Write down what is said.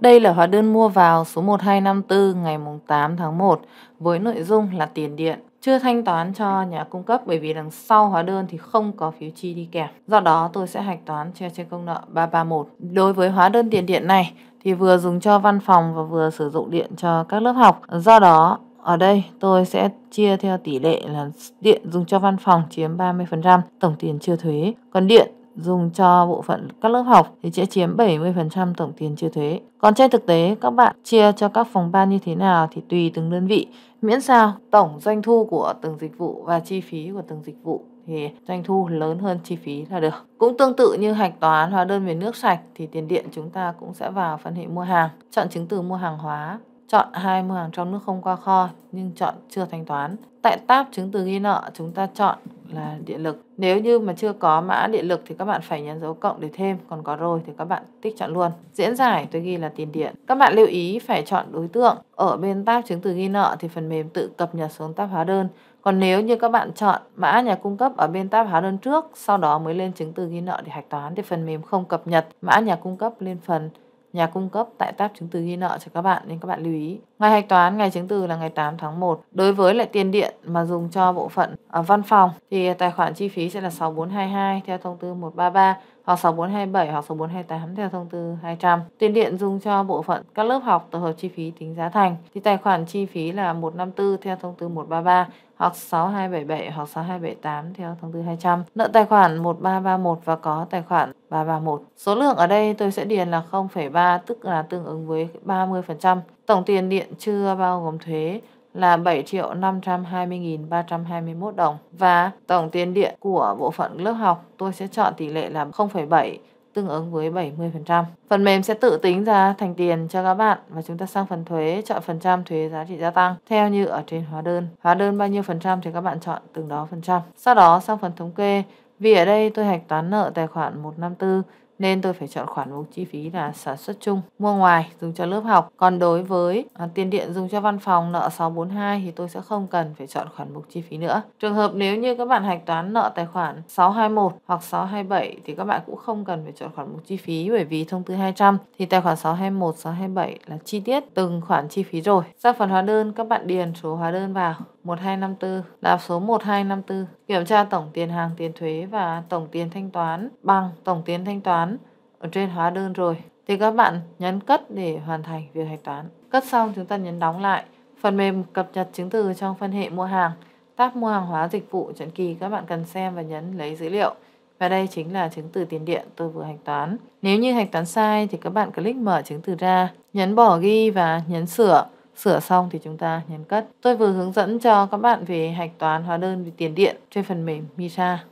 Đây là hóa đơn mua vào số 1254 ngày 8 tháng 1 với nội dung là tiền điện chưa thanh toán cho nhà cung cấp bởi vì đằng sau hóa đơn thì không có phiếu chi đi kèm. Do đó tôi sẽ hạch toán che trên công nợ 331. Đối với hóa đơn tiền điện này thì vừa dùng cho văn phòng và vừa sử dụng điện cho các lớp học. Do đó ở đây tôi sẽ chia theo tỷ lệ là điện dùng cho văn phòng chiếm 30%, tổng tiền chưa thuế, còn điện dùng cho bộ phận các lớp học thì sẽ chiếm 70% tổng tiền chưa thuế. Còn trên thực tế, các bạn chia cho các phòng ban như thế nào thì tùy từng đơn vị, miễn sao tổng doanh thu của từng dịch vụ và chi phí của từng dịch vụ thì doanh thu lớn hơn chi phí là được. Cũng tương tự như hạch toán hóa đơn về nước sạch thì tiền điện chúng ta cũng sẽ vào phân hệ mua hàng, chọn chứng từ mua hàng hóa Chọn 20 hàng trong nước không qua kho nhưng chọn chưa thanh toán. Tại tab chứng từ ghi nợ chúng ta chọn là điện lực. Nếu như mà chưa có mã điện lực thì các bạn phải nhấn dấu cộng để thêm, còn có rồi thì các bạn tích chọn luôn. Diễn giải tôi ghi là tiền điện. Các bạn lưu ý phải chọn đối tượng. Ở bên tab chứng từ ghi nợ thì phần mềm tự cập nhật xuống tab hóa đơn. Còn nếu như các bạn chọn mã nhà cung cấp ở bên tab hóa đơn trước, sau đó mới lên chứng từ ghi nợ để hạch toán thì phần mềm không cập nhật mã nhà cung cấp lên phần nhà cung cấp tại tab chứng từ ghi nợ cho các bạn nên các bạn lưu ý. Ngày hạch toán ngày chứng từ là ngày 8 tháng 1. Đối với lại tiền điện mà dùng cho bộ phận ở ờ, văn phòng thì tài khoản chi phí sẽ là 6422 theo thông tư 133 hoặc 6427 hoặc 6428 theo thông tư 200. Tiền điện dùng cho bộ phận các lớp học tổ hợp chi phí tính giá thành thì tài khoản chi phí là 154 theo thông tư 133 hoặc 6277 hoặc 6278 theo thông tư 200. Nợ tài khoản 1331 và có tài khoản 331. Số lượng ở đây tôi sẽ điền là 0,3 tức là tương ứng với 30%. Tổng tiền điện chưa bao gồm thuế là 7 triệu 520.321 đồng và tổng tiền điện của bộ phận lớp học tôi sẽ chọn tỷ lệ là 0,7 tương ứng với 70%. Phần mềm sẽ tự tính ra thành tiền cho các bạn và chúng ta sang phần thuế chọn phần trăm thuế giá trị gia tăng theo như ở trên hóa đơn. Hóa đơn bao nhiêu phần trăm thì các bạn chọn từng đó phần trăm. Sau đó sang phần thống kê vì ở đây tôi hạch toán nợ tài khoản 154 nên tôi phải chọn khoản mục chi phí là sản xuất chung, mua ngoài dùng cho lớp học. Còn đối với à, tiền điện dùng cho văn phòng nợ 642 thì tôi sẽ không cần phải chọn khoản mục chi phí nữa. Trường hợp nếu như các bạn hạch toán nợ tài khoản 621 hoặc 627 thì các bạn cũng không cần phải chọn khoản mục chi phí bởi vì thông tư 200 thì tài khoản 621, 627 là chi tiết từng khoản chi phí rồi. Ra phần hóa đơn các bạn điền số hóa đơn vào 1254 đáp số 1254 kiểm tra tổng tiền hàng tiền thuế và tổng tiền thanh toán bằng tổng tiền thanh toán ở trên hóa đơn rồi thì các bạn nhấn cất để hoàn thành việc hạch toán cất xong chúng ta nhấn đóng lại phần mềm cập nhật chứng từ trong phân hệ mua hàng tab mua hàng hóa dịch vụ chuẩn kỳ các bạn cần xem và nhấn lấy dữ liệu và đây chính là chứng từ tiền điện tôi vừa hạch toán nếu như hạch toán sai thì các bạn click mở chứng từ ra nhấn bỏ ghi và nhấn sửa Sửa xong thì chúng ta nhấn cất. Tôi vừa hướng dẫn cho các bạn về hạch toán hóa đơn về tiền điện trên phần mềm Misa.